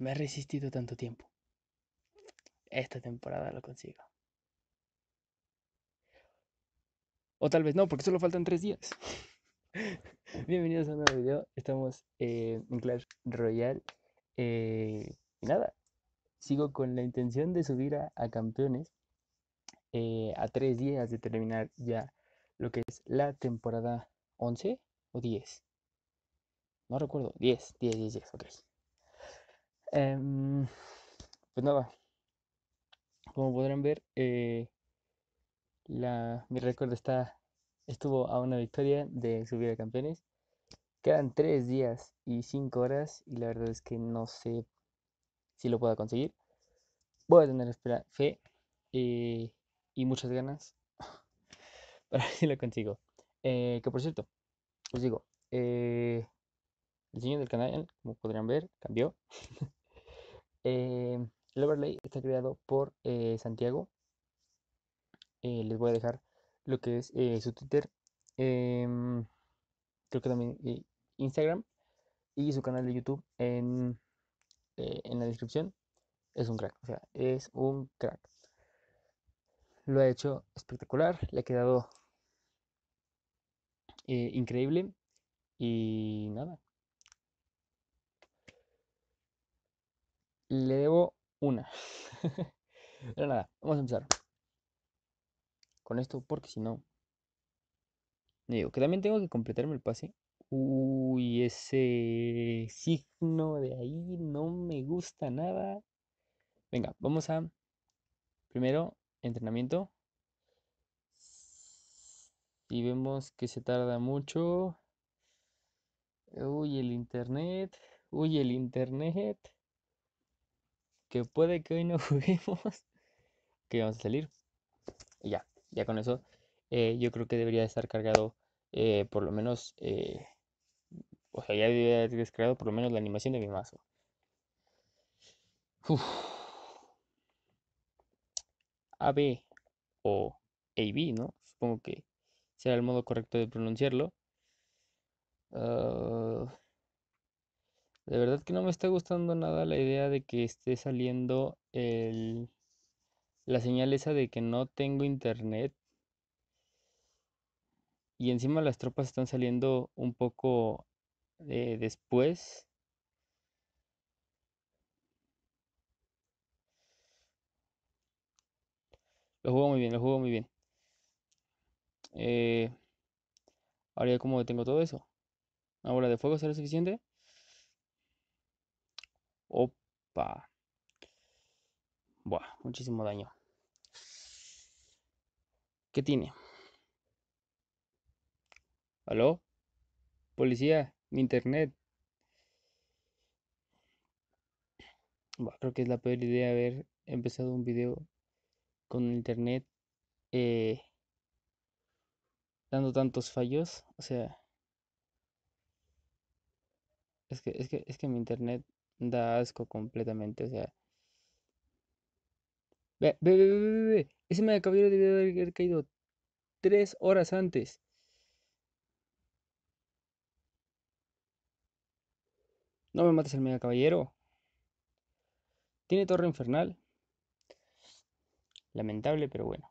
me ha resistido tanto tiempo. Esta temporada lo consigo. O tal vez no, porque solo faltan tres días. Bienvenidos a un nuevo video. Estamos eh, en Clash Royale. Eh, y nada, sigo con la intención de subir a, campeones eh, a tres días de terminar ya lo que es la temporada 11 o 10. No recuerdo, 10, 10, 10, 10, ok. Em, pues nada, como podrán ver, eh, la, mi récord está, estuvo a una victoria de subir a campeones. Quedan 3 días y 5 horas y la verdad es que no sé si lo puedo conseguir. Voy a tener espera, fe eh, y muchas ganas para ver si lo consigo. Eh, que por cierto, os digo, el diseño del canal, como podrán ver, cambió. Eh, el overlay está creado por eh, Santiago. Eh, les voy a dejar lo que es su Twitter, em, creo que también Instagram y su canal de YouTube en, en la descripción. Es un crack, o sea, es un crack. Lo ha hecho espectacular, le ha quedado increíble y nada, le debo una. Pero nada, vamos a empezar con esto porque si no... Digo, que también tengo que completarme el pase. Uy, ese signo de ahí no me gusta nada. Venga, vamos a... Primero, entrenamiento. Y vemos que se tarda mucho. Uy, el internet. Uy, el internet que puede que hoy no juguemos, que vamos a salir. Y ya, ya con eso, eh, yo creo que debería estar cargado eh, por lo menos, eh, o sea, ya debería haber descargado por lo menos la animación de mi mazo. Uf. B o AB, ¿no? Supongo que será el modo correcto de pronunciarlo. Uh... De verdad que no me está gustando nada la idea de que esté saliendo el, la señal esa de que no tengo internet. Y encima las tropas están saliendo un poco eh, después. Lo juego muy bien, lo juego muy bien. Eh, ahora ya como tengo todo eso. ¿Ahora de fuego será suficiente? Opa. Buah, muchísimo daño. ¿Qué tiene? ¿Aló? Policía, mi internet. creo que es la peor idea haber empezado un video con internet eh, dando tantos fallos. O sea, es que, es que, es que mi internet da asco completamente, o sea. Ve, ve, ve, ve, Ese Mega Caballero haber caído tres horas antes. No me mates el Mega Caballero. Tiene Torre Infernal. Lamentable, pero bueno.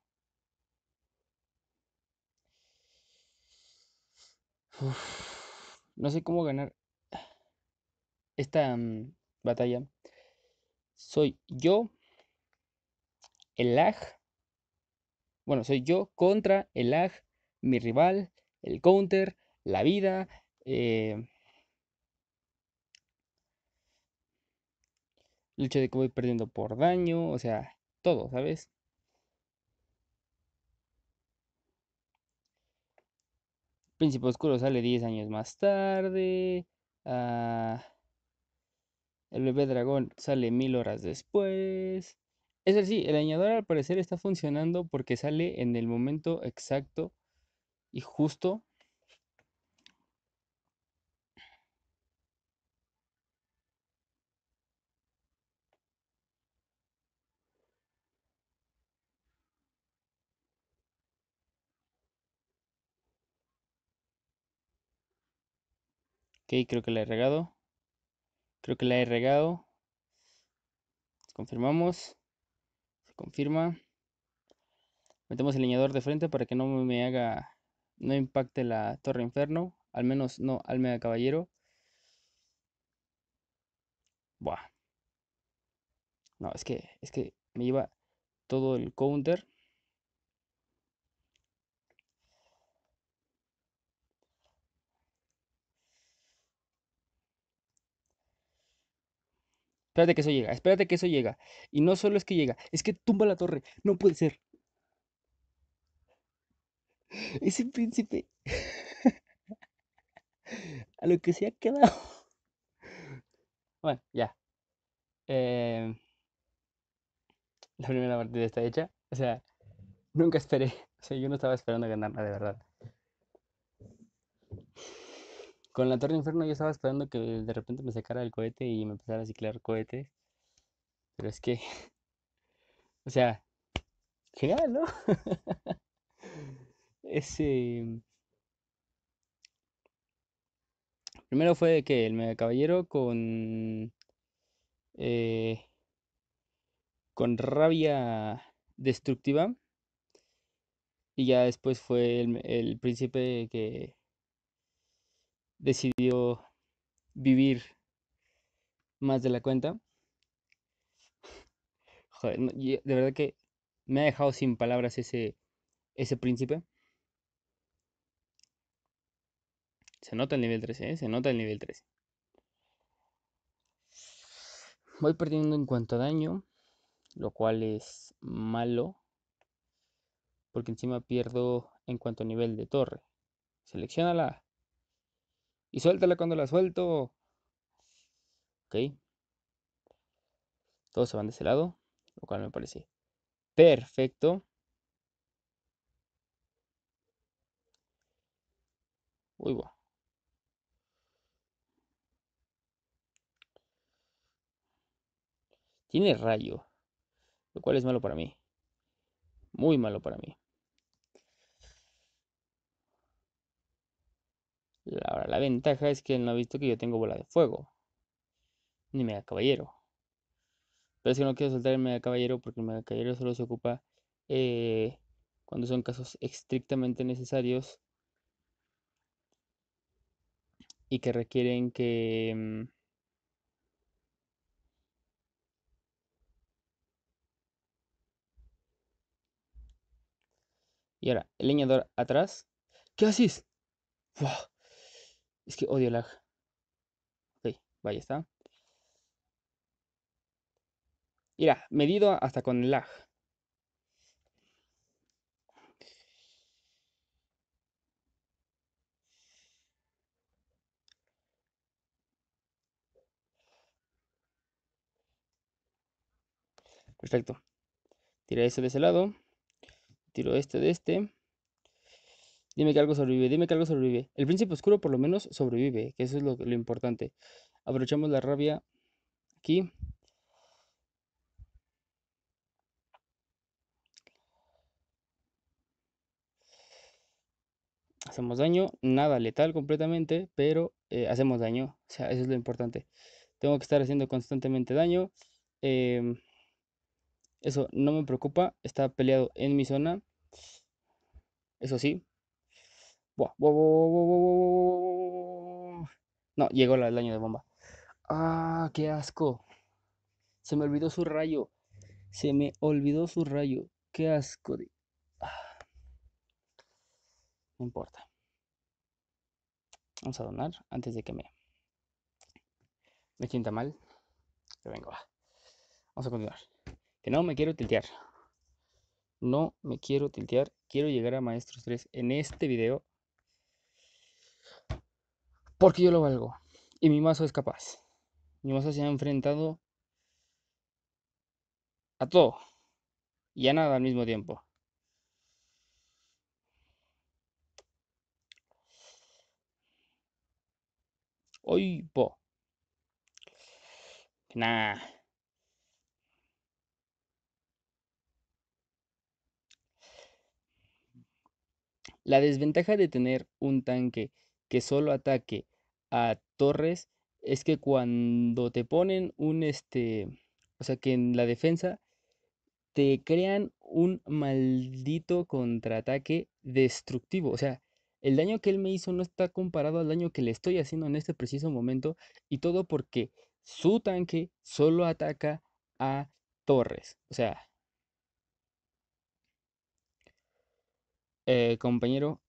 No sé cómo ganar esta mm, batalla, soy yo, el lag, bueno, soy yo contra el lag, mi rival, el counter, la vida, eh, lucha de que voy perdiendo por daño, o sea, todo, ¿sabes? Príncipe Oscuro sale 10 años más tarde. Ah, el bebé dragón sale mil horas después. Es decir, sí, el añador al parecer está funcionando porque sale en el momento exacto y justo. Ok, creo que le he regado. Creo que la he regado. Confirmamos. Se confirma. Metemos el leñador de frente para que no me haga. No impacte la Torre Inferno. Al menos no al Mega Caballero. Buah. No, es que, es que me lleva todo el counter. Espérate que eso llega, espérate que eso llega. Y no solo es que llega, es que tumba la torre. No puede ser. Ese príncipe. A lo que se ha quedado. Bueno, ya. Em, la primera partida está hecha. O sea, nunca esperé. O sea, yo no estaba esperando ganarla, de verdad. Con la Torre Inferno yo estaba esperando que de repente me sacara el cohete y me empezara a ciclar cohetes. Pero es que. O sea. Genial, ¿no? Ese. Mm, primero fue que el Mega Caballero con. Eh, con rabia destructiva. Y ya después fue el, el príncipe que decidió vivir más de la cuenta. Joder, de verdad que me ha dejado sin palabras ese, ese príncipe. Se nota el nivel 13, ¿eh? se nota el nivel 13. Voy perdiendo en cuanto a daño, lo cual es malo, porque encima pierdo en cuanto a nivel de torre. Selecciona la y suéltala cuando la suelto. Ok. Todos se van de ese lado, lo cual me parece perfecto. Uy, bueno. Tiene rayo, lo cual es malo para mí. Muy malo para mí. Ahora, la ventaja es que él no ha visto que yo tengo bola de fuego. Ni mega caballero. Pero es que no quiero soltar el mega caballero porque el mega caballero solo se ocupa eh, cuando son casos estrictamente necesarios y que requieren que... Mm, y ahora, el leñador atrás. ¿Qué haces? Es que odio lag. Ok, vaya está. Mira, medido hasta con lag. Perfecto. Tira eso de ese lado. Tiro este de este. Dime que algo sobrevive, dime que algo sobrevive. El príncipe oscuro por lo menos sobrevive, que eso es lo, importante. Aprovechamos la rabia aquí. Hacemos daño, nada letal completamente, pero eh, hacemos daño. O sea, eso es lo importante. Tengo que estar haciendo constantemente daño. Em, eso no me preocupa, está peleado en mi zona. Eso sí, no, llegó el daño de bomba. Ah, qué asco. Se me olvidó su rayo. Se me olvidó su rayo. Qué asco. No importa. Vamos a donar antes de que me me sienta mal. Que vengo. Va. Vamos a continuar. Que no me quiero tiltear. No me quiero tiltear. Quiero llegar a Maestros 3 en este video. Porque yo lo valgo. Y mi mazo es capaz. Mi mazo se ha enfrentado a todo. Y a nada al mismo tiempo. Hoy, po. Nah. La desventaja de tener un tanque que solo ataque a Torres es que cuando te ponen un este, o sea, que en la defensa te crean un maldito contraataque destructivo, o sea, el daño que él me hizo no está comparado al daño que le estoy haciendo en este preciso momento y todo porque su tanque solo ataca a Torres. O sea, eh, compañero,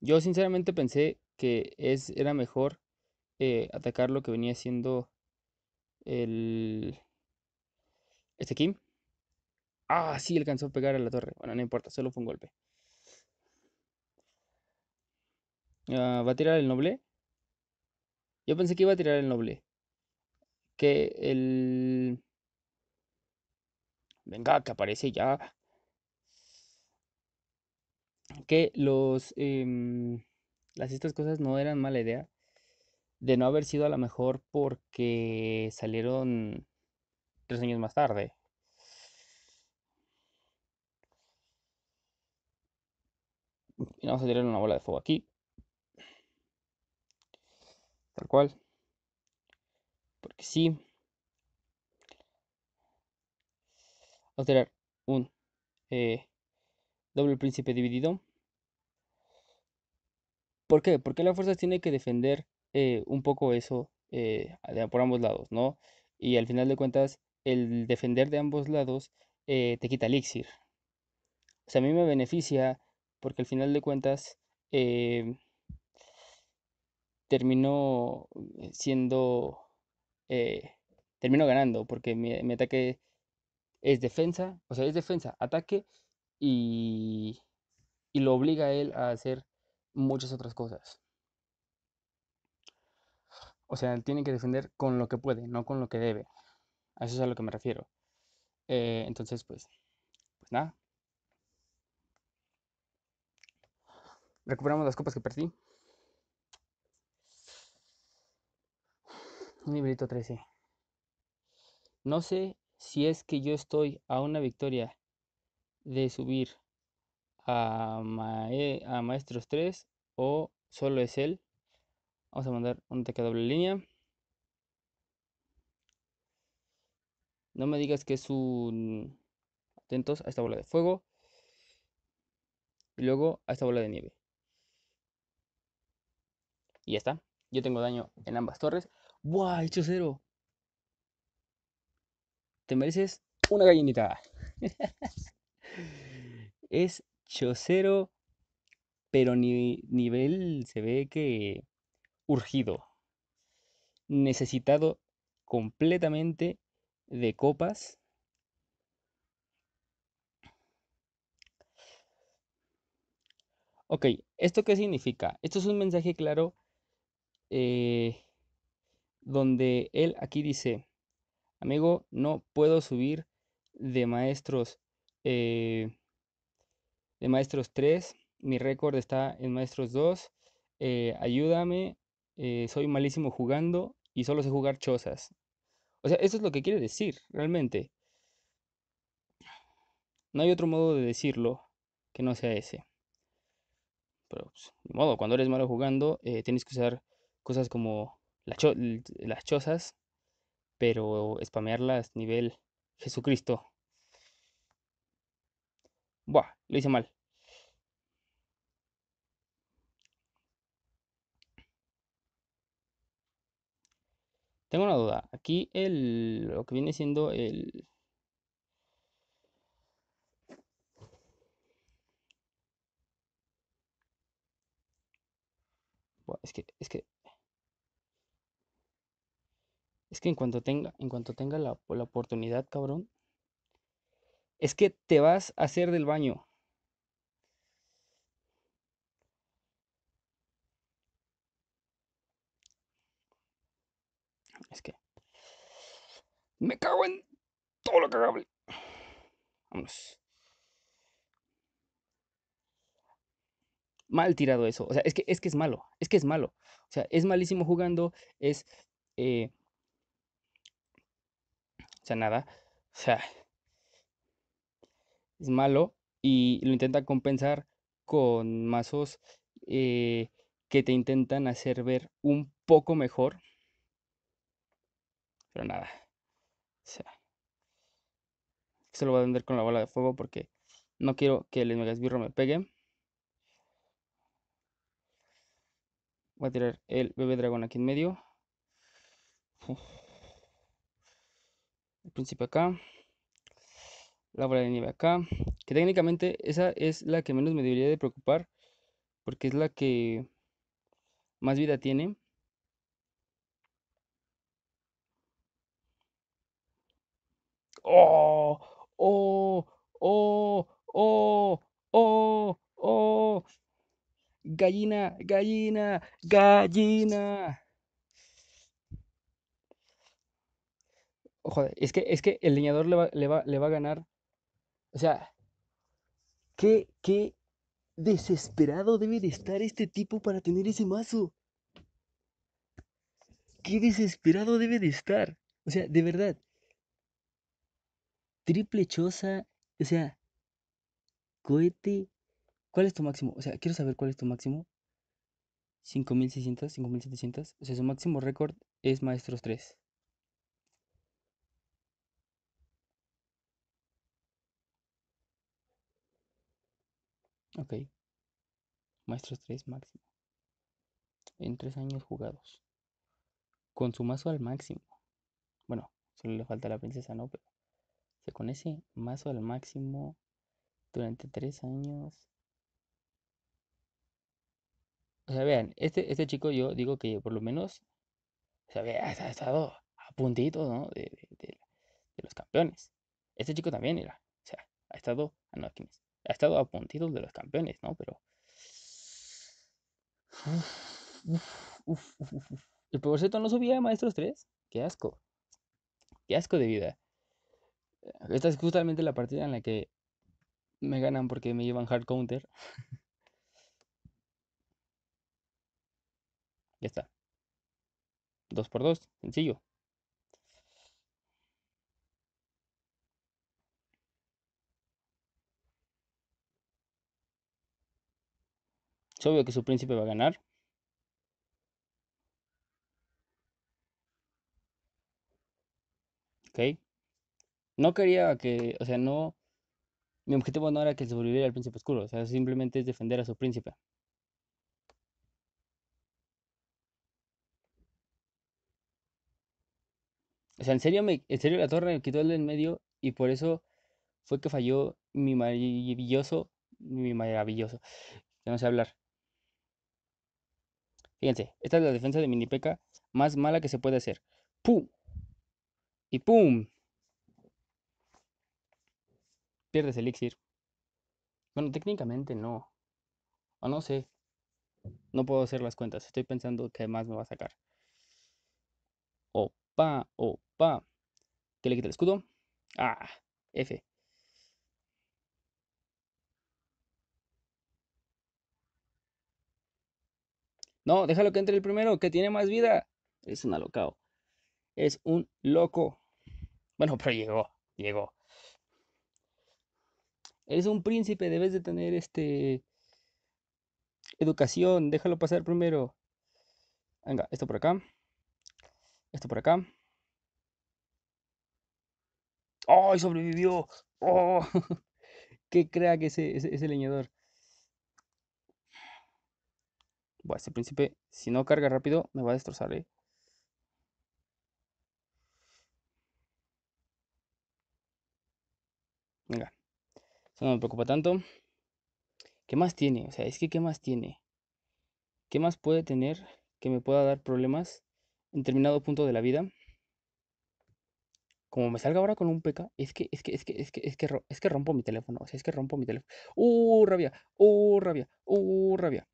Yo sinceramente pensé que es, era mejor eh, atacar lo que venía siendo el... Este Kim. Ah, sí, alcanzó a pegar a la torre. Bueno, no importa, solo fue un golpe. Ah, ¿Va a tirar el noble? Yo pensé que iba a tirar el noble. Que el... Venga, que aparece ya que los, em, las, estas cosas no eran mala idea, de no haber sido a lo mejor porque salieron tres años más tarde. Y vamos a tirar una bola de fuego aquí. Tal cual. Porque sí. Vamos a tirar un... Eh, doble príncipe dividido. ¿Por qué? Porque la fuerza tiene que defender eh, un poco eso eh, por ambos lados, ¿no? Y al final de cuentas, el defender de ambos lados eh, te quita elixir. O sea, a mí me beneficia porque al final de cuentas termino siendo... termino ganando porque mi ataque es defensa, o sea, es defensa, ataque y, lo obliga a él a hacer muchas otras cosas. O sea, tiene que defender con lo que puede, no con lo que debe. A eso es a lo que me refiero. Eh, entonces, pues, pues nada. Recuperamos las copas que perdí. un Nivelito 13. No sé si es que yo estoy a una victoria de subir a, maestros 3 o solo es él. Vamos a mandar un ataque doble línea. No me digas que es un... Atentos a esta bola de fuego. Y luego a esta bola de nieve. Y ya está. Yo tengo daño en ambas torres. ¡Buah! Hecho cero. Te mereces una gallinita. es chocero, pero ni, nivel se ve que urgido. Necesitado completamente de copas. Ok, ¿esto qué significa? Esto es un mensaje claro eh, donde él aquí dice, amigo, no puedo subir de maestros eh, de maestros 3, mi récord está en maestros 2, eh, ayúdame, eh, soy malísimo jugando y solo sé jugar chozas. O sea, eso es lo que quiere decir, realmente. No hay otro modo de decirlo que no sea ese. Pero, de pues, modo, cuando eres malo jugando, eh, tienes que usar cosas como las chozas, pero spamearlas nivel Jesucristo. Buah, lo hice mal. Tengo una duda. Aquí el, lo que viene siendo el... Buah, es que, es que... en cuanto tenga, en cuanto tenga la oportunidad, cabrón, es que te vas a hacer del baño. Es que me cago en todo lo cagable. Vamos. Mal tirado eso. O sea, es que es, que es malo. Es que es malo. O sea, es malísimo jugando. Es. Eh... O sea, nada. O sea es malo y lo intenta compensar con mazos eh, que te intentan hacer ver un poco mejor. Pero nada. O se lo voy a vender con la bola de fuego porque no quiero que el Megasbirro me pegue. Voy a tirar el bebé dragón aquí en medio. El acá la bola de nieve acá, que técnicamente esa es la que menos me debería de preocupar, porque es la que más vida tiene. ¡Oh! ¡Oh! ¡Oh! ¡Oh! ¡Oh! ¡Oh! Gallina, gallina, gallina. Joder, es que, es que el leñador le va, le va a ganar o sea, qué, qué desesperado debe de estar este tipo para tener ese mazo. Qué desesperado debe de estar. O sea, de verdad. Triple choza, o sea, cohete. ¿Cuál es tu máximo? O sea, quiero saber cuál es tu máximo. 5600, 5700. O sea, su máximo récord es Maestros 3. Ok. maestros 3 máximo. En 3 años jugados. Con su mazo al máximo. Bueno, solo le falta la princesa, ¿no? Pero con ese mazo al máximo durante 3 años. O sea, vean, este, este chico yo digo que por lo menos. O sea, ha estado a puntito, ¿no? De, de, los campeones. Este chico también era. O sea, ha estado. a no, ha estado a puntitos de los campeones, ¿no? Pero. El profesor no subía Maestros 3. Qué asco. Qué asco de vida. Eh, esta es justamente la partida en la que me ganan porque me llevan hard counter. ya está. 2 por dos. sencillo. Es obvio que su príncipe va a ganar. Ok. No quería que, o sea, no... Mi objetivo no era que sobreviviera el príncipe oscuro, o sea, simplemente es defender a su príncipe. O sea, en serio, me, en serio la torre me quitó el en medio y por eso fue que falló mi maravilloso, mi maravilloso, que no sé hablar, Fíjense, esta es la defensa de Mini peca más mala que se puede hacer. ¡Pum! Y ¡pum! Pierdes elixir. Bueno, técnicamente no. O no sé. No puedo hacer las cuentas. Estoy pensando que más me va a sacar. Opa, opa. ¿Qué le quita el escudo? Ah, F. No, déjalo que entre el primero, que tiene más vida. Es un alocado. Es un loco. Bueno, pero llegó, llegó. Es un príncipe, debes de tener este educación, déjalo pasar primero. Venga, esto por acá. Esto por acá. ¡Ay, sobrevivió! ¡Oh! ¡Qué que ese, es ese leñador! este príncipe, si no carga rápido, me va a destrozar, ¿eh? Venga. Eso no me preocupa tanto. ¿Qué más tiene? O sea, es que ¿qué más tiene? ¿Qué más puede tener que me pueda dar problemas en determinado punto de la vida? Como me salga ahora con un PK, es que, es que, es que, es que, es que, es que rompo mi teléfono. O sea, es que rompo mi teléfono. ¡Uh, rabia! ¡Uh, rabia! ¡Uh, rabia!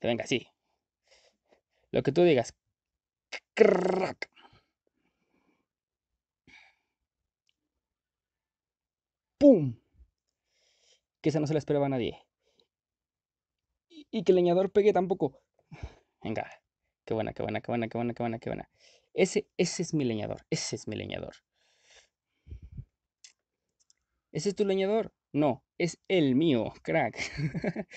te venga sí. Lo que tú digas. Crack. ¡Pum! Que esa no se la esperaba nadie. Y, que el leñador pegue tampoco. Venga, qué buena, qué buena, qué buena, qué buena, qué buena, qué buena. Ese, ese es mi leñador, ese es mi leñador. ¿Ese es tu leñador? No, es el mío, crack.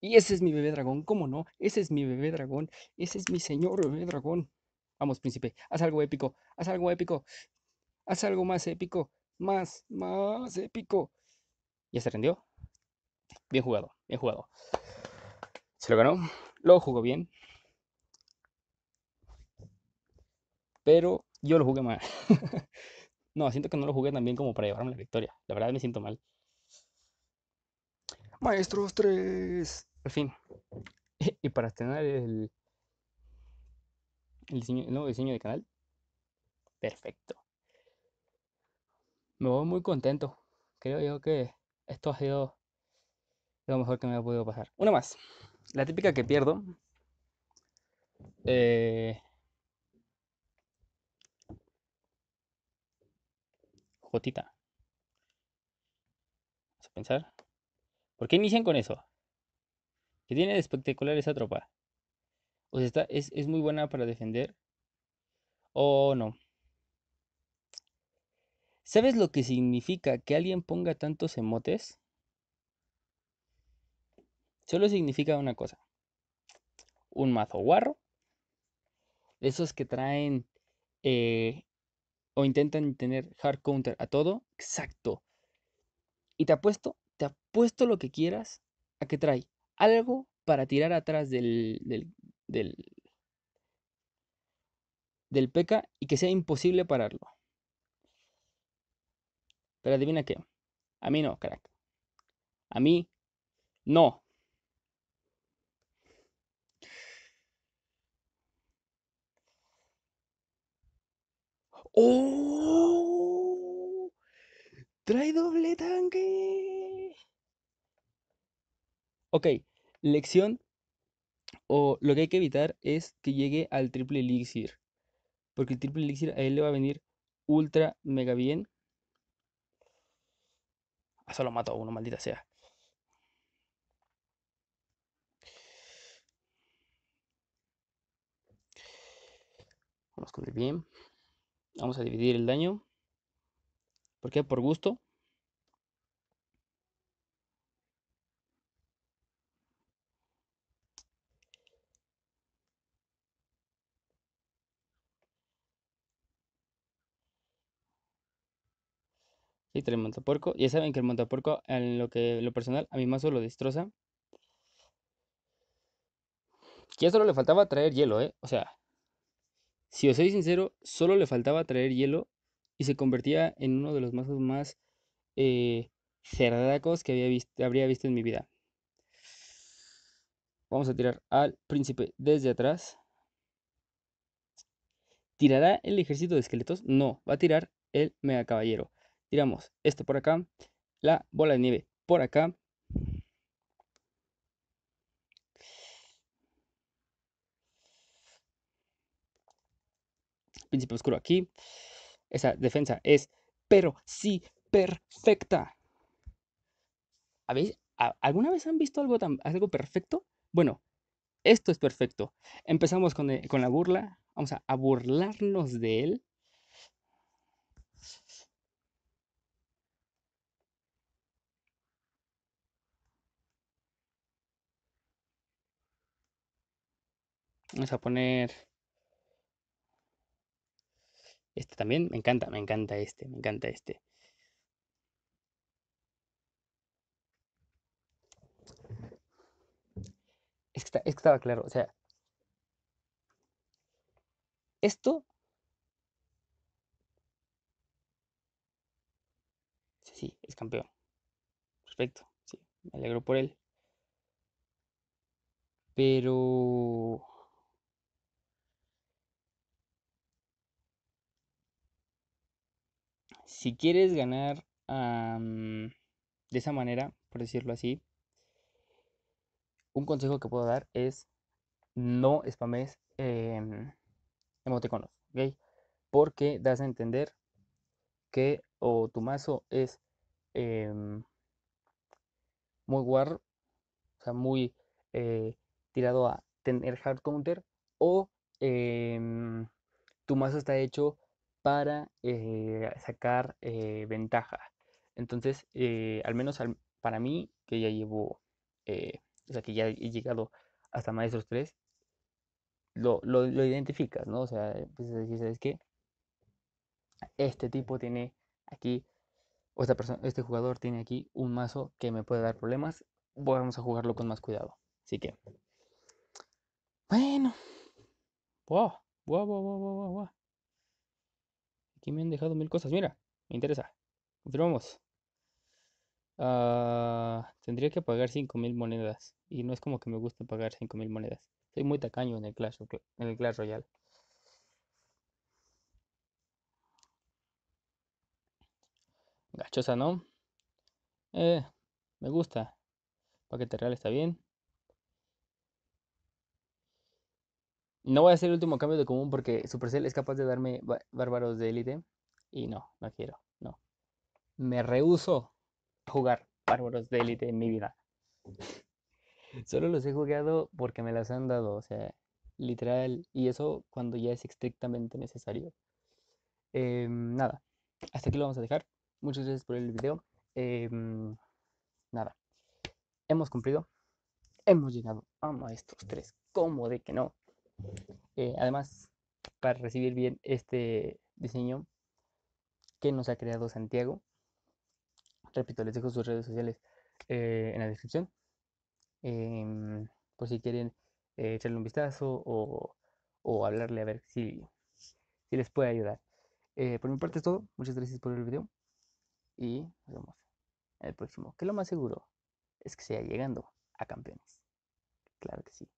Y ese es mi bebé dragón, ¿cómo no? Ese es mi bebé dragón, ese es mi señor bebé dragón. Vamos, príncipe, haz algo épico, haz algo épico, haz algo más épico, más, más épico. ¿Ya se rendió? Bien jugado, bien jugado. Se lo ganó, lo jugó bien. Pero yo lo jugué mal. no, siento que no lo jugué tan bien como para llevarme la victoria. La verdad me siento mal. Maestros 3. En fin, y para estrenar el, el, nuevo diseño de canal, perfecto. Me voy muy contento. Creo yo que esto ha sido lo mejor que me ha podido pasar. Una más. La típica que pierdo. Eh... Jotita. Vamos a pensar. ¿Por qué inician con eso? Que tiene de espectacular esa tropa? O sea, está, es, muy buena para defender. ¿O oh, no? ¿Sabes lo que significa que alguien ponga tantos emotes? Solo significa una cosa. Un mazo guarro. esos que traen eh, o intentan tener hard counter a todo. Exacto. Y te apuesto, te apuesto lo que quieras a que trae algo para tirar atrás del, del, del, y que sea imposible pararlo. Pero adivina qué. A mí no, crack. A mí no. ¡Oh! Trae doble tanque. Ok, Lección o lo que hay que evitar es que llegue al triple elixir, porque el triple elixir a él le va a venir ultra mega bien. Hasta ah, lo mato a uno, maldita sea. Vamos a el bien. Vamos a dividir el daño. ¿Por qué? Por gusto. Y el montapuerco. Ya saben que el montapuerco, en lo que lo personal, a mi mazo lo destroza. Que ya solo le faltaba traer hielo, ¿eh? O sea, si os soy sincero, solo le faltaba traer hielo y se convertía en uno de los mazos más eh, cerdacos que había visto, habría visto en mi vida. Vamos a tirar al príncipe desde atrás. ¿Tirará el ejército de esqueletos? No, va a tirar el mega caballero tiramos este por acá, la bola de nieve por acá. Príncipe oscuro aquí. Esa defensa es, pero sí, perfecta. ¿Habéis, ¿Alguna vez han visto algo, tan, algo perfecto? Bueno, esto es perfecto. Empezamos con, eh, la burla. Vamos a burlarnos de él. Vamos a poner este también. Me encanta, me encanta este, me encanta este. Es que, está, estaba claro, o sea, esto sí, sí, es campeón. Perfecto, sí, me alegro por él. Pero si quieres ganar de esa manera, por decirlo así, un consejo que puedo dar es no spames em, emoticonos, ¿ok? Porque das a entender que o tu mazo es em, muy war, o sea, muy eh, tirado a tener hard counter, o em, tu mazo está hecho para eh, sacar eh, Ventaja Entonces, eh, al menos para mí, que ya llevo, o sea, que ya he llegado hasta Maestros 3, lo, lo, identificas, ¿no? O sea, empiezas a ¿sabes qué? Este tipo tiene aquí, o esta persona, este jugador tiene aquí un mazo que me puede dar problemas, vamos a jugarlo con más cuidado. Así que, bueno, wow, wow, wow, wow, wow. Aquí me han dejado mil cosas. Mira, me interesa. Continuamos. Ah, tendría que pagar mil monedas. Y no es como que me guste pagar mil monedas. Soy muy tacaño en el Clash, en el Clash Royale. Gachosa, ¿no? Eh, me gusta. Paquete real está bien. No voy a hacer el último cambio de común porque Supercell es capaz de darme bárbaros de élite. Y no, no quiero, no. Me rehuso jugar bárbaros de élite en mi vida. Solo los he jugado porque me las han dado, o sea, literal. Y eso cuando ya es estrictamente necesario. Em, nada, hasta aquí lo vamos a dejar. Muchas gracias por el video. Em, nada, hemos cumplido. Hemos llegado a estos tres. ¿Cómo de que no? Eh, además, para recibir bien este diseño que nos ha creado Santiago, repito, les dejo sus redes sociales eh, en la descripción. Em, por si quieren eh, echarle un vistazo o, hablarle a ver si, si les puede ayudar. por mi parte es todo. Muchas gracias por el video. Y nos vemos en el próximo. Que lo más seguro es que sea llegando a campeones. Claro que sí.